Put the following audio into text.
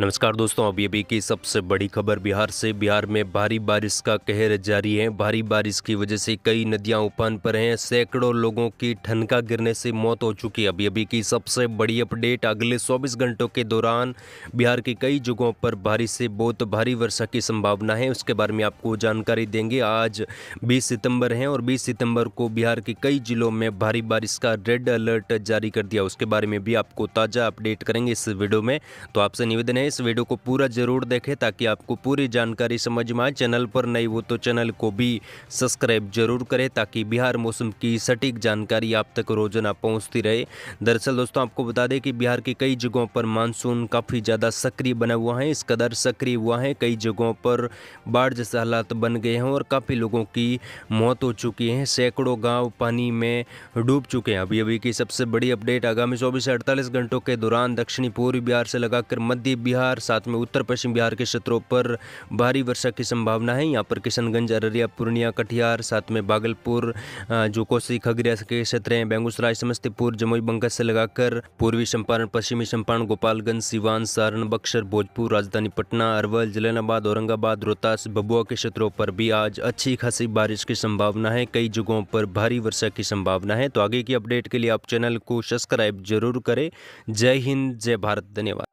नमस्कार दोस्तों अभी अभी की सबसे बड़ी खबर बिहार से बिहार में भारी बारिश का कहर जारी है भारी बारिश की वजह से कई नदियां उफान पर हैं सैकड़ों लोगों की ठनका गिरने से मौत हो चुकी है अभी अभी की सबसे बड़ी अपडेट अगले 24 घंटों के दौरान बिहार की कई जगहों पर भारी से बहुत भारी वर्षा की संभावना है उसके बारे में आपको जानकारी देंगे आज बीस सितम्बर है और बीस सितम्बर को बिहार के कई जिलों में भारी बारिश का रेड अलर्ट जारी कर दिया उसके बारे में भी आपको ताज़ा अपडेट करेंगे इस वीडियो में तो आपसे निवेदन है इस वीडियो को पूरा ज़रूर देखें ताकि आपको पूरी जानकारी समझ में आए चैनल पर नई वो तो चैनल को भी सब्सक्राइब जरूर करें ताकि बिहार मौसम की सटीक जानकारी आप तक रोजाना पहुंचती रहे दरअसल दोस्तों आपको बता दें कि बिहार की कई जगहों पर मानसून काफ़ी ज़्यादा सक्रिय बना हुआ है इस कदर सक्रिय हुआ है कई जगहों पर बाढ़ जैसे हालात बन गए हैं और काफ़ी लोगों की मौत हो चुकी है सैकड़ों गाँव पानी में डूब चुके हैं अभी अभी की सबसे बड़ी अपडेट आगामी चौबीस से अड़तालीस घंटों के दौरान दक्षिणी पूर्वी बिहार से लगाकर मध्य बिहार बिहार साथ में उत्तर पश्चिम बिहार के क्षेत्रों पर भारी वर्षा की संभावना है यहाँ पर किशनगंज अररिया पूर्णिया कटिहार साथ में भागलपुर जो कोसी खगड़िया के क्षेत्र हैं बेगूसराय समस्तीपुर जमुई बंका से लगाकर पूर्वी चंपारण पश्चिमी चंपारण गोपालगंज सिवान सारण बक्सर भोजपुर राजधानी पटना अरवल जलानाबाद औरंगाबाद रोहतास बबुआ के क्षेत्रों पर भी आज अच्छी खासी बारिश की संभावना है कई जगहों पर भारी वर्षा की संभावना है तो आगे की अपडेट के लिए आप चैनल को सब्सक्राइब जरूर करें जय हिंद जय भारत धन्यवाद